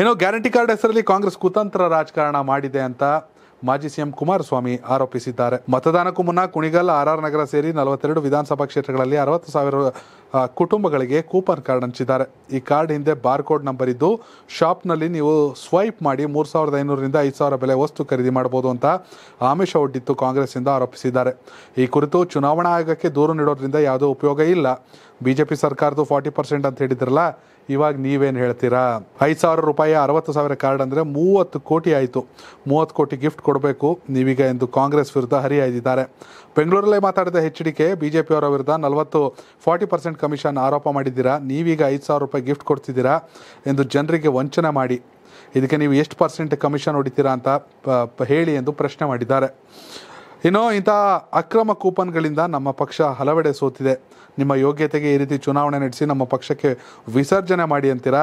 ಏನೋ guarantee card ಹೆಸರಲ್ಲಿ ಕಾಂಗ್ರೆಸ್ ಕುತಂತ್ರ ರಾಜಕಾರಣ ಮಾಡಿದೆ ಅಂತ ಮಾಜಿ ಸಿಎಂ ಕುಮಾರಸ್ವಾಮಿ ಆರೋಪಿಸಿದ್ದಾರೆ ಮತದಾನಕ್ಕೂ ಮುನ್ನ ಕುಣಿಗಲ್ ಆರ್ ನಗರ ಸೇರಿ ನಲವತ್ತೆರಡು ವಿಧಾನಸಭಾ ಕ್ಷೇತ್ರಗಳಲ್ಲಿ ಅರವತ್ತು ಸಾವಿರ ಕುಟುಂಬಗಳಿಗೆ ಕೂಪನ್ ಕಾರ್ಡ್ ಹಂಚಿದ್ದಾರೆ ಈ ಕಾರ್ಡ್ ಹಿಂದೆ ಬಾರ್ಕೋಡ್ ನಂಬರ್ ಇದ್ದು ಶಾಪ್ನಲ್ಲಿ ನೀವು ಸ್ವೈಪ್ ಮಾಡಿ ಮೂರು ಸಾವಿರದ ಐನೂರರಿಂದ ಐದು ಸಾವಿರ ಬೆಲೆ ವಸ್ತು ಖರೀದಿ ಮಾಡಬಹುದು ಅಂತ ಆಮಿಷ ಒಡ್ಡಿತ್ತು ಕಾಂಗ್ರೆಸ್ಸಿಂದ ಆರೋಪಿಸಿದ್ದಾರೆ ಈ ಕುರಿತು ಚುನಾವಣಾ ಆಯೋಗಕ್ಕೆ ದೂರು ನೀಡೋದ್ರಿಂದ ಯಾವುದೋ ಉಪಯೋಗ ಇಲ್ಲ ಬಿಜೆಪಿ ಸರ್ಕಾರದ್ದು ಫಾರ್ಟಿ ಪರ್ಸೆಂಟ್ ಅಂತ ಹೇಳಿದ್ರಲ್ಲ ಇವಾಗ ನೀವೇನು ಹೇಳ್ತೀರಾ ಐದು ಸಾವಿರ ರೂಪಾಯಿ ಅರವತ್ತು ಸಾವಿರ ಕಾರ್ಡ್ ಅಂದರೆ ಮೂವತ್ತು ಕೋಟಿ ಆಯಿತು ಮೂವತ್ತು ಕೋಟಿ ಗಿಫ್ಟ್ ಕೊಡಬೇಕು ನೀವೀಗ ಎಂದು ಕಾಂಗ್ರೆಸ್ ವಿರುದ್ಧ ಹರಿಹಾಯ್ದಿದ್ದಾರೆ ಬೆಂಗಳೂರಲ್ಲೇ ಮಾತಾಡಿದ ಎಚ್ ಡಿ ಕೆ ಬಿಜೆಪಿಯವರ ವಿರುದ್ಧ ನಲವತ್ತು ಫಾರ್ಟಿ ಪರ್ಸೆಂಟ್ ಕಮಿಷನ್ ಆರೋಪ ಮಾಡಿದ್ದೀರಾ ನೀವೀಗ ಐದು ಸಾವಿರ ರೂಪಾಯಿ ಗಿಫ್ಟ್ ಕೊಡ್ತಿದ್ದೀರಾ ಎಂದು ಜನರಿಗೆ ವಂಚನೆ ಮಾಡಿ ಇದಕ್ಕೆ ನೀವು ಎಷ್ಟು ಪರ್ಸೆಂಟ್ ಕಮಿಷನ್ ಹೊಡಿತೀರಾ ಅಂತ ಹೇಳಿ ಎಂದು ಪ್ರಶ್ನೆ ಮಾಡಿದ್ದಾರೆ ಏನೋ ಇಂಥ ಅಕ್ರಮ ಕೂಪನ್ಗಳಿಂದ ನಮ್ಮ ಪಕ್ಷ ಹಲವೆಡೆ ಸೋತಿದೆ ನಿಮ್ಮ ಯೋಗ್ಯತೆಗೆ ಈ ರೀತಿ ಚುನಾವಣೆ ನಡೆಸಿ ನಮ್ಮ ಪಕ್ಷಕ್ಕೆ ವಿಸರ್ಜನೆ ಮಾಡಿ ಅಂತೀರಾ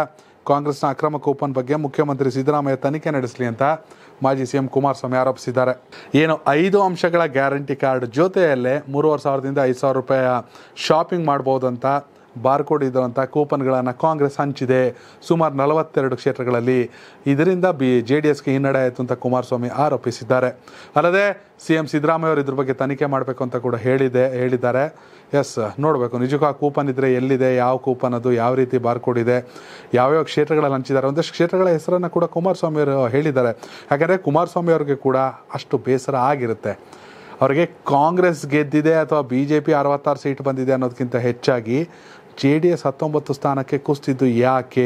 ಕಾಂಗ್ರೆಸ್ನ ಅಕ್ರಮ ಕೂಪನ್ ಬಗ್ಗೆ ಮುಖ್ಯಮಂತ್ರಿ ಸಿದ್ದರಾಮಯ್ಯ ತನಿಖೆ ನಡೆಸಲಿ ಅಂತ ಮಾಜಿ ಸಿ ಎಂ ಕುಮಾರಸ್ವಾಮಿ ಆರೋಪಿಸಿದ್ದಾರೆ ಏನು ಐದು ಅಂಶಗಳ ಗ್ಯಾರಂಟಿ ಕಾರ್ಡ್ ಜೊತೆಯಲ್ಲೇ ಮೂರುವರೆ ಸಾವಿರದಿಂದ ಐದು ಸಾವಿರ ರೂಪಾಯಿಯ ಶಾಪಿಂಗ್ ಮಾಡ್ಬೋದಂತ ಬಾರ್ಕೋಡ್ ಇದ್ದಂಥ ಕೂಪನ್ಗಳನ್ನು ಕಾಂಗ್ರೆಸ್ ಹಂಚಿದೆ ಸುಮಾರು ನಲವತ್ತೆರಡು ಕ್ಷೇತ್ರಗಳಲ್ಲಿ ಇದರಿಂದ ಬಿ ಜೆ ಡಿ ಎಸ್ಗೆ ಹಿನ್ನಡೆ ಆಯಿತು ಅಂತ ಕುಮಾರಸ್ವಾಮಿ ಆರೋಪಿಸಿದ್ದಾರೆ ಅಲ್ಲದೆ ಸಿ ಎಂ ಸಿದ್ದರಾಮಯ್ಯ ಅವರು ಇದ್ರ ಬಗ್ಗೆ ತನಿಖೆ ಮಾಡಬೇಕು ಅಂತ ಕೂಡ ಹೇಳಿದೆ ಹೇಳಿದ್ದಾರೆ ಎಸ್ ನೋಡಬೇಕು ನಿಜಕ್ಕೂ ಆ ಕೂಪನ್ ಇದ್ದರೆ ಎಲ್ಲಿದೆ ಯಾವ ಕೂಪನ್ ಅದು ಯಾವ ರೀತಿ ಬಾರ್ಕೋಡ್ ಇದೆ ಯಾವ್ಯಾವ ಕ್ಷೇತ್ರಗಳಲ್ಲಿ ಹಂಚಿದ್ದಾರೆ ಒಂದಷ್ಟು ಕ್ಷೇತ್ರಗಳ ಹೆಸರನ್ನು ಕೂಡ ಕುಮಾರಸ್ವಾಮಿ ಅವರು ಹೇಳಿದ್ದಾರೆ ಯಾಕಂದರೆ ಕುಮಾರಸ್ವಾಮಿ ಅವ್ರಿಗೆ ಕೂಡ ಅಷ್ಟು ಬೇಸರ ಆಗಿರುತ್ತೆ ಅವರಿಗೆ ಕಾಂಗ್ರೆಸ್ ಗೆದ್ದಿದೆ ಅಥವಾ ಬಿ ಜೆ ಪಿ ಅರವತ್ತಾರು ಸೀಟ್ ಬಂದಿದೆ ಅನ್ನೋದಕ್ಕಿಂತ ಹೆಚ್ಚಾಗಿ ಜೆ ಡಿ ಎಸ್ ಹತ್ತೊಂಬತ್ತು ಸ್ಥಾನಕ್ಕೆ ಕುಸ್ತಿದ್ದು ಯಾಕೆ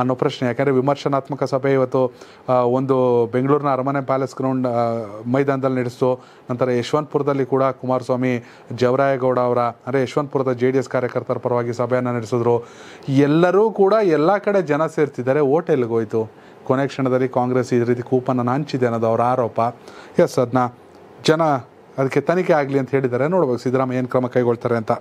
ಅನ್ನೋ ಪ್ರಶ್ನೆ ಯಾಕೆಂದರೆ ವಿಮರ್ಶನಾತ್ಮಕ ಸಭೆ ಇವತ್ತು ಒಂದು ಬೆಂಗಳೂರಿನ ಅರಮನೆ ಪ್ಯಾಲೇಸ್ ಗ್ರೌಂಡ್ ಮೈದಾನದಲ್ಲಿ ನಡೆಸಿತು ನಂತರ ಯಶವಂತಪುರದಲ್ಲಿ ಕೂಡ ಕುಮಾರಸ್ವಾಮಿ ಜವರಾಯಗೌಡ ಅವರ ಅಂದರೆ ಯಶವಂತಪುರದ ಜೆ ಡಿ ಎಸ್ ಕಾರ್ಯಕರ್ತರ ಪರವಾಗಿ ಸಭೆಯನ್ನು ನಡೆಸಿದ್ರು ಎಲ್ಲರೂ ಕೂಡ ಎಲ್ಲ ಕಡೆ ಜನ ಸೇರ್ತಿದ್ದಾರೆ ಓಟ್ ಎಲ್ಲಿಗೋಯ್ತು ಕೊನೆ ಕ್ಷಣದಲ್ಲಿ ಕಾಂಗ್ರೆಸ್ ಈ ರೀತಿ ಕೂಪನ್ನ ಹಂಚಿದೆ ಅನ್ನೋದು ಅವರ ಆರೋಪ ಎಸ್ ಅದನ್ನ ಜನ ಅದಕ್ಕೆ ತನಿಖೆ ಆಗಲಿ ಅಂತ ಹೇಳಿದ್ದಾರೆ ನೋಡ್ಬೇಕು ಸಿದ್ದರಾಮಯ್ಯ ಏನು ಕ್ರಮ ಕೈಗೊಳ್ತಾರೆ ಅಂತ